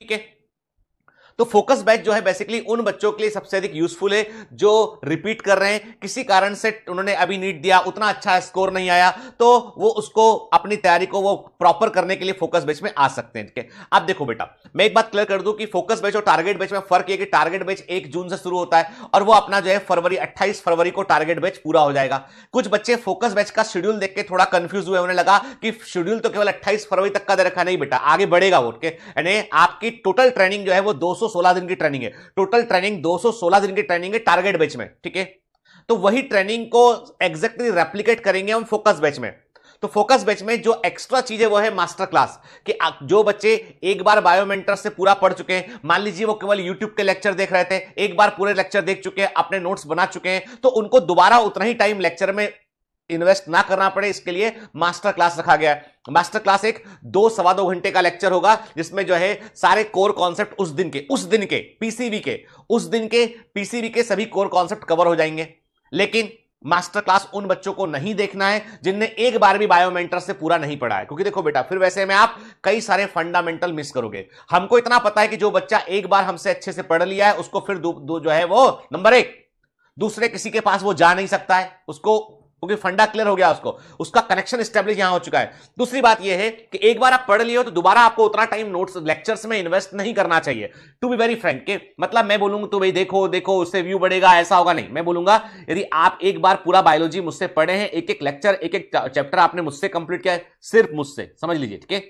Oke. Okay. तो focus batch जो है बेसिकली उन बच्चों के लिए सबसे अधिक यूजफुल है जो रिपीट कर रहे हैं किसी कारण से उन्होंने अभी नीट दिया उतना अच्छा स्कोर नहीं आया तो वो उसको अपनी तैयारी को वो प्रॉपर करने के लिए फोकस बैच में आ सकते हैं आप देखो बेटा मैं एक बात क्लियर कर दूं कि फोकस बैच और टारगेट बैच में फर्क है कि टारगेट बैच एक जून से शुरू होता है और वो अपना जो है फरवरी अट्ठाईस फरवरी को टारगेट बैच पूरा हो जाएगा कुछ बच्चे फोकस बैच का शेड्यूल देख के थोड़ा कंफ्यूज हुए उन्हें लगा कि शेड्यूल तो केवल अट्ठाईस फरवरी तक का दे रखा नहीं बेटा आगे बढ़ेगा वो यानी आपकी टोटल ट्रेनिंग जो है वो दो 216 दिन की ट्रेनिंग है टोटल ट्रेनिंग 216 दिन की ट्रेनिंग है टारगेट बैच में ठीक है तो वही ट्रेनिंग को एग्जैक्टली exactly रेप्लीकेट करेंगे हम फोकस बैच में तो फोकस बैच में जो एक्स्ट्रा चीज है वो है मास्टर क्लास कि जो बच्चे एक बार बायोमेंटर से पूरा पढ़ चुके हैं मान लीजिए वो केवल यूट्यूब के लेक्चर देख रहे थे एक बार पूरे लेक्चर देख चुके हैं अपने नोट्स बना चुके हैं तो उनको दोबारा उतना ही टाइम लेक्चर में इन्वेस्ट ना करना पड़े इसके लिए मास्टर क्लास रखा गया है मास्टर क्लास एक दो सवा दो घंटे का लेक्चर होगा जिसमें जो है सारे कोर कॉन्सेप्ट उस दिन के उस दिन के पीसीबी के उस दिन के पीसीबी के सभी कोर कॉन्सेप्ट कवर हो जाएंगे लेकिन मास्टर क्लास उन बच्चों को नहीं देखना है जिनने एक बार भी बायोमेंटर से पूरा नहीं पढ़ा है क्योंकि देखो बेटा फिर वैसे में आप कई सारे फंडामेंटल मिस करोगे हमको इतना पता है कि जो बच्चा एक बार हमसे अच्छे से पढ़ लिया है उसको फिर दो, दो जो है वो नंबर एक दूसरे किसी के पास वो जा नहीं सकता है उसको क्योंकि फंडा क्लियर हो गया उसको उसका कनेक्शन स्टेब्लिश यहां हो चुका है दूसरी बात यह है कि एक बार आप पढ़ लिए हो तो दोबारा आपको उतना टाइम नोट्स लेक्चर्स में इन्वेस्ट नहीं करना चाहिए टू बी वेरी फ्रेंक के मतलब मैं बोलूंगा तो भाई देखो देखो उससे व्यू बढ़ेगा ऐसा होगा नहीं मैं बोलूंगा यदि आप एक बार पूरा बायोलॉजी मुझसे पढ़े हैं एक एक लेक्चर एक एक चैप्टर आपने मुझसे कंप्लीट किया है सिर्फ मुझसे समझ लीजिए ठीक है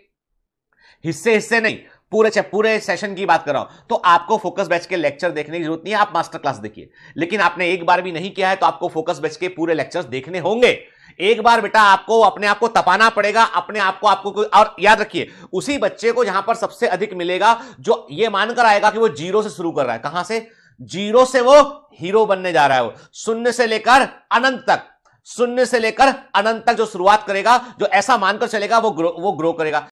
हिस्से हिस्से नहीं पूरे पूरे सेशन की बात कर रहा हूं तो आपको फोकस बैच के लेक्चर देखने की जरूरत नहीं है आप मास्टर क्लास देखिए लेकिन आपने एक बार भी नहीं किया है तो आपको फोकस बैच के पूरे लेक्चर्स देखने होंगे एक बार बेटा आपको अपने आप को तपाना पड़ेगा अपने आप को आपको और याद रखिए उसी बच्चे को जहां पर सबसे अधिक मिलेगा जो ये मानकर आएगा कि वो जीरो से शुरू कर रहा है कहां से जीरो से वो हीरो बनने जा रहा है वो शून्य से लेकर अनंत तक शून्य से लेकर अनंत तक जो शुरुआत करेगा जो ऐसा मानकर चलेगा वो ग्रो वो ग्रो करेगा